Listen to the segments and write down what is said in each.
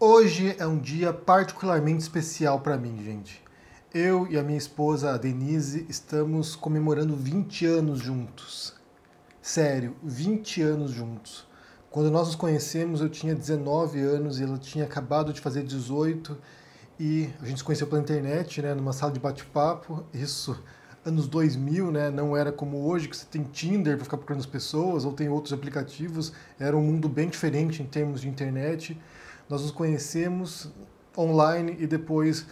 Hoje é um dia particularmente especial para mim, gente. Eu e a minha esposa, a Denise, estamos comemorando 20 anos juntos. Sério, 20 anos juntos. Quando nós nos conhecemos, eu tinha 19 anos e ela tinha acabado de fazer 18 e a gente se conheceu pela internet, né, numa sala de bate-papo. Isso anos 2000, né? Não era como hoje que você tem Tinder para ficar procurando as pessoas ou tem outros aplicativos. Era um mundo bem diferente em termos de internet. Nós nos conhecemos online e depois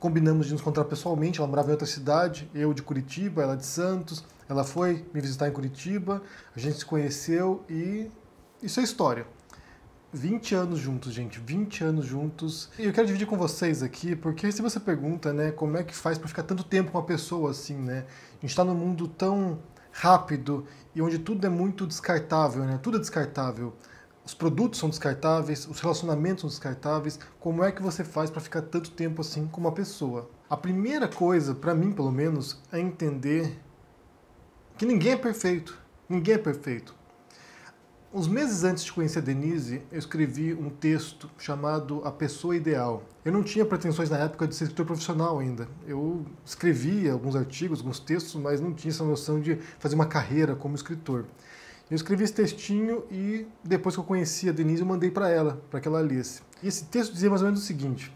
combinamos de nos encontrar pessoalmente. Ela morava em outra cidade, eu de Curitiba, ela de Santos. Ela foi me visitar em Curitiba, a gente se conheceu e isso é história. 20 anos juntos, gente, 20 anos juntos. E eu quero dividir com vocês aqui, porque se você pergunta, né, como é que faz para ficar tanto tempo com uma pessoa assim, né? A gente tá num mundo tão rápido e onde tudo é muito descartável, né? Tudo é descartável os produtos são descartáveis, os relacionamentos são descartáveis. Como é que você faz para ficar tanto tempo assim com uma pessoa? A primeira coisa, para mim pelo menos, é entender que ninguém é perfeito. Ninguém é perfeito. Uns meses antes de conhecer a Denise, eu escrevi um texto chamado A Pessoa Ideal. Eu não tinha pretensões na época de ser escritor profissional ainda. Eu escrevia alguns artigos, alguns textos, mas não tinha essa noção de fazer uma carreira como escritor. Eu escrevi esse textinho e depois que eu conheci a Denise, eu mandei para ela, para que ela lesse. E esse texto dizia mais ou menos o seguinte: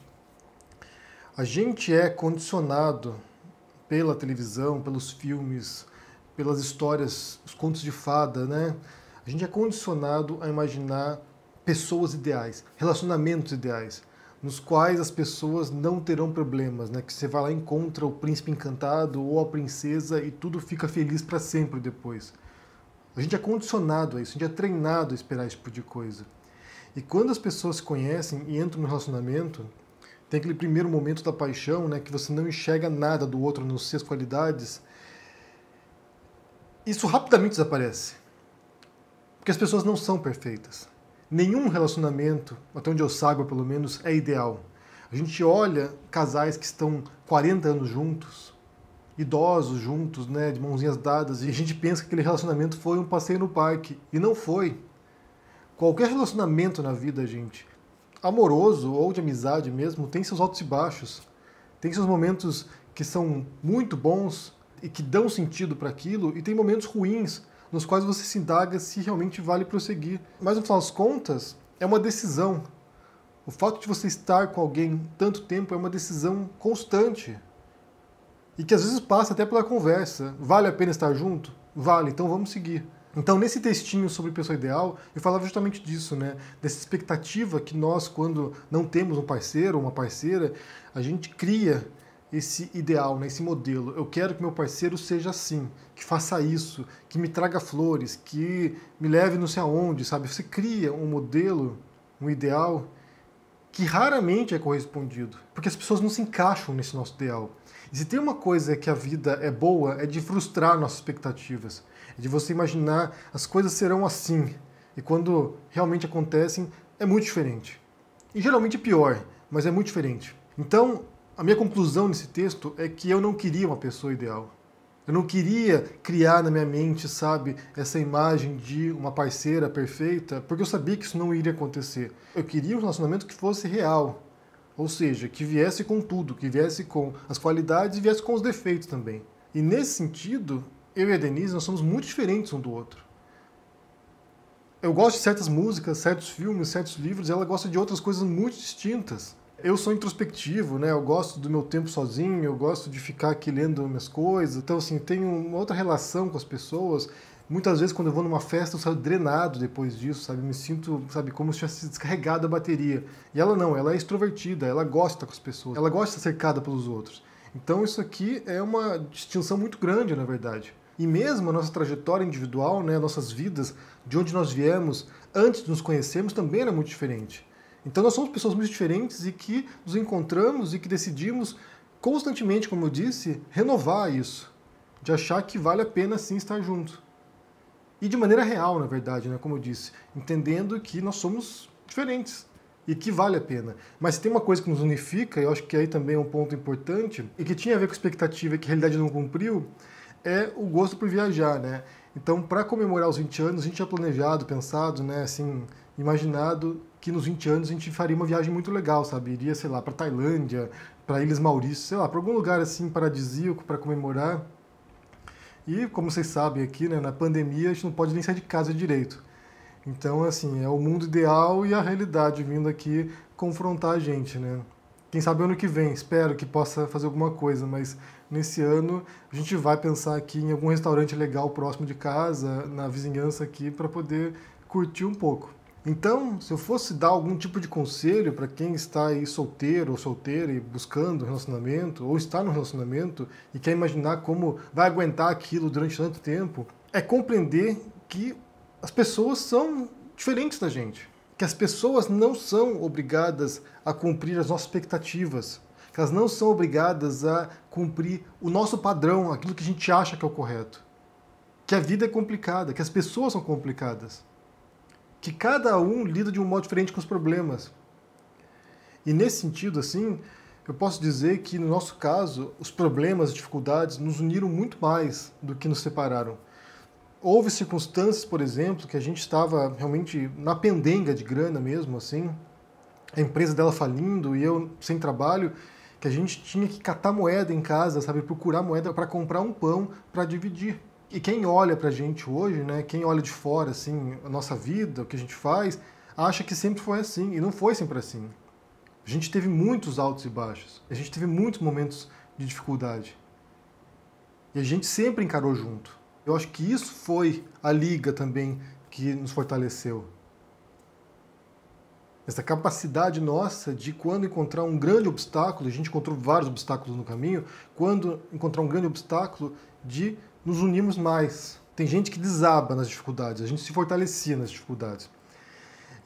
a gente é condicionado pela televisão, pelos filmes, pelas histórias, os contos de fada, né? A gente é condicionado a imaginar pessoas ideais, relacionamentos ideais, nos quais as pessoas não terão problemas, né? Que você vai lá e encontra o príncipe encantado ou a princesa e tudo fica feliz para sempre depois. A gente é condicionado a isso, a gente é treinado a esperar esse tipo de coisa. E quando as pessoas se conhecem e entram no relacionamento, tem aquele primeiro momento da paixão, né, que você não enxerga nada do outro, não suas qualidades. Isso rapidamente desaparece. Porque as pessoas não são perfeitas. Nenhum relacionamento, até onde eu saiba pelo menos, é ideal. A gente olha casais que estão 40 anos juntos idosos juntos, né, de mãozinhas dadas, e a gente pensa que aquele relacionamento foi um passeio no parque, e não foi. Qualquer relacionamento na vida, gente, amoroso ou de amizade mesmo, tem seus altos e baixos. Tem seus momentos que são muito bons e que dão sentido para aquilo, e tem momentos ruins nos quais você se indaga se realmente vale prosseguir. Mas no final das contas, é uma decisão. O fato de você estar com alguém tanto tempo é uma decisão constante e que às vezes passa até pela conversa. Vale a pena estar junto? Vale, então vamos seguir. Então, nesse textinho sobre pessoa ideal, eu falava justamente disso, né? Dessa expectativa que nós, quando não temos um parceiro ou uma parceira, a gente cria esse ideal, né? esse modelo. Eu quero que meu parceiro seja assim, que faça isso, que me traga flores, que me leve não sei aonde, sabe? Você cria um modelo, um ideal, que raramente é correspondido, porque as pessoas não se encaixam nesse nosso ideal. E se tem uma coisa que a vida é boa, é de frustrar nossas expectativas. É de você imaginar as coisas serão assim. E quando realmente acontecem, é muito diferente. E geralmente é pior, mas é muito diferente. Então, a minha conclusão nesse texto é que eu não queria uma pessoa ideal. Eu não queria criar na minha mente, sabe, essa imagem de uma parceira perfeita, porque eu sabia que isso não iria acontecer. Eu queria um relacionamento que fosse real, ou seja, que viesse com tudo, que viesse com as qualidades e viesse com os defeitos também. E nesse sentido, eu e a Denise, nós somos muito diferentes um do outro. Eu gosto de certas músicas, certos filmes, certos livros, e ela gosta de outras coisas muito distintas. Eu sou introspectivo, né? Eu gosto do meu tempo sozinho, eu gosto de ficar aqui lendo minhas coisas. Então, assim, tenho uma outra relação com as pessoas. Muitas vezes, quando eu vou numa festa, eu saio drenado depois disso, sabe? Me sinto, sabe, como se tivesse descarregado a bateria. E ela não, ela é extrovertida, ela gosta com as pessoas, ela gosta de ser cercada pelos outros. Então, isso aqui é uma distinção muito grande, na verdade. E mesmo a nossa trajetória individual, né, nossas vidas, de onde nós viemos, antes de nos conhecermos, também era muito diferente. Então, nós somos pessoas muito diferentes e que nos encontramos e que decidimos constantemente, como eu disse, renovar isso. De achar que vale a pena sim estar junto e de maneira real, na verdade, né? como eu disse, entendendo que nós somos diferentes e que vale a pena. Mas tem uma coisa que nos unifica, e eu acho que aí também é um ponto importante, e que tinha a ver com expectativa e que a realidade não cumpriu, é o gosto por viajar, né? Então, para comemorar os 20 anos, a gente tinha planejado, pensado, né, assim, imaginado que nos 20 anos a gente faria uma viagem muito legal, sabe? Iria, sei lá, para Tailândia, para Ilhas Maurício, sei lá, para algum lugar assim paradisíaco para comemorar e, como vocês sabem aqui, né, na pandemia a gente não pode nem sair de casa direito. Então, assim, é o mundo ideal e a realidade vindo aqui confrontar a gente, né? Quem sabe ano que vem, espero que possa fazer alguma coisa, mas nesse ano a gente vai pensar aqui em algum restaurante legal próximo de casa, na vizinhança aqui, para poder curtir um pouco. Então, se eu fosse dar algum tipo de conselho para quem está aí solteiro ou solteira e buscando um relacionamento, ou está no relacionamento e quer imaginar como vai aguentar aquilo durante tanto tempo, é compreender que as pessoas são diferentes da gente. Que as pessoas não são obrigadas a cumprir as nossas expectativas. Que elas não são obrigadas a cumprir o nosso padrão, aquilo que a gente acha que é o correto. Que a vida é complicada, que as pessoas são complicadas que cada um lida de um modo diferente com os problemas. E nesse sentido, assim, eu posso dizer que no nosso caso, os problemas, as dificuldades nos uniram muito mais do que nos separaram. Houve circunstâncias, por exemplo, que a gente estava realmente na pendenga de grana mesmo, assim, a empresa dela falindo e eu sem trabalho, que a gente tinha que catar moeda em casa, sabe, procurar moeda para comprar um pão para dividir. E quem olha para a gente hoje, né, quem olha de fora, assim, a nossa vida, o que a gente faz, acha que sempre foi assim, e não foi sempre assim. A gente teve muitos altos e baixos, a gente teve muitos momentos de dificuldade. E a gente sempre encarou junto. Eu acho que isso foi a liga também que nos fortaleceu. Essa capacidade nossa de, quando encontrar um grande obstáculo, a gente encontrou vários obstáculos no caminho, quando encontrar um grande obstáculo, de nos unimos mais. Tem gente que desaba nas dificuldades, a gente se fortalecia nas dificuldades.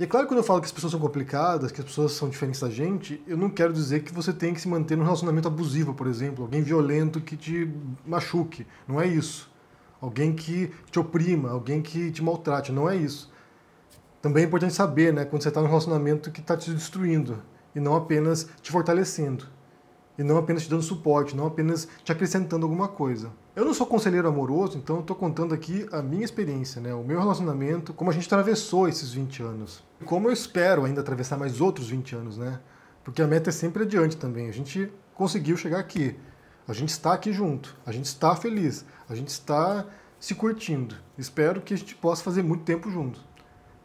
E é claro que quando eu falo que as pessoas são complicadas, que as pessoas são diferentes da gente, eu não quero dizer que você tem que se manter num relacionamento abusivo, por exemplo, alguém violento que te machuque. Não é isso. Alguém que te oprima, alguém que te maltrate. Não é isso. Também é importante saber, né, quando você está num relacionamento que está te destruindo e não apenas te fortalecendo. E não apenas te dando suporte, não apenas te acrescentando alguma coisa. Eu não sou conselheiro amoroso, então eu tô contando aqui a minha experiência, né? O meu relacionamento, como a gente atravessou esses 20 anos. como eu espero ainda atravessar mais outros 20 anos, né? Porque a meta é sempre adiante também. A gente conseguiu chegar aqui. A gente está aqui junto. A gente está feliz. A gente está se curtindo. Espero que a gente possa fazer muito tempo juntos.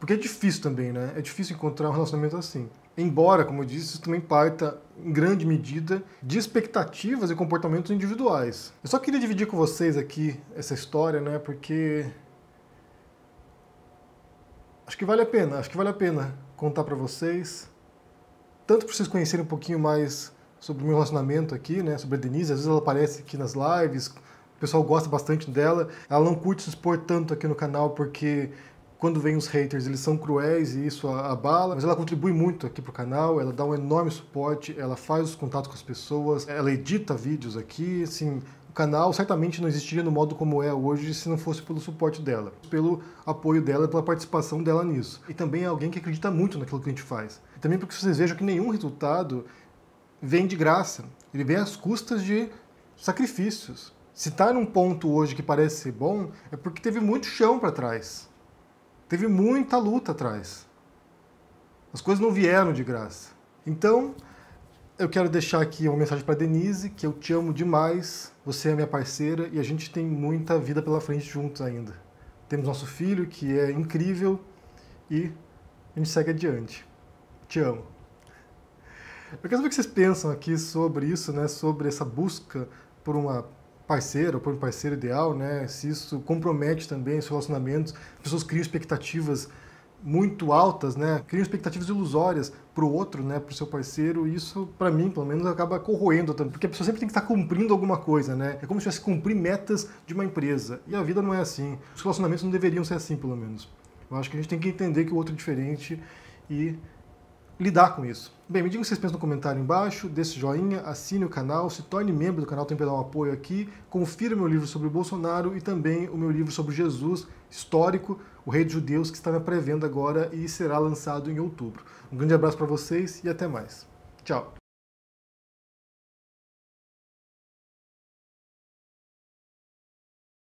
Porque é difícil também, né? É difícil encontrar um relacionamento assim. Embora, como eu disse, isso também parta, em grande medida, de expectativas e comportamentos individuais. Eu só queria dividir com vocês aqui essa história, né? Porque. Acho que vale a pena, acho que vale a pena contar para vocês. Tanto para vocês conhecerem um pouquinho mais sobre o meu relacionamento aqui, né? Sobre a Denise. Às vezes ela aparece aqui nas lives, o pessoal gosta bastante dela. Ela não curte se expor tanto aqui no canal porque quando vem os haters, eles são cruéis e isso abala, mas ela contribui muito aqui pro canal, ela dá um enorme suporte, ela faz os contatos com as pessoas, ela edita vídeos aqui, assim, o canal certamente não existiria no modo como é hoje se não fosse pelo suporte dela, pelo apoio dela, pela participação dela nisso. E também é alguém que acredita muito naquilo que a gente faz. E também porque vocês vejam que nenhum resultado vem de graça, ele vem às custas de sacrifícios. Se está num ponto hoje que parece ser bom, é porque teve muito chão para trás. Teve muita luta atrás. As coisas não vieram de graça. Então, eu quero deixar aqui uma mensagem para Denise, que eu te amo demais, você é minha parceira e a gente tem muita vida pela frente juntos ainda. Temos nosso filho, que é incrível, e a gente segue adiante. Te amo. Eu quero saber o que vocês pensam aqui sobre isso, né? Sobre essa busca por uma parceiro, um parceiro ideal, né? Se isso compromete também os relacionamentos, as pessoas criam expectativas muito altas, né? Criam expectativas ilusórias para o outro, né? Para o seu parceiro. E isso, para mim, pelo menos, acaba corroendo também, porque a pessoa sempre tem que estar cumprindo alguma coisa, né? É como se tivesse que cumprir metas de uma empresa. E a vida não é assim. Os relacionamentos não deveriam ser assim, pelo menos. Eu acho que a gente tem que entender que o outro é diferente e lidar com isso. Bem, me diga o que vocês pensam no comentário embaixo, dê esse joinha, assine o canal, se torne membro do canal, tem pedal um apoio aqui, confira meu livro sobre o Bolsonaro e também o meu livro sobre Jesus histórico, o rei dos judeus, que está na pré-venda agora e será lançado em outubro. Um grande abraço para vocês e até mais. Tchau!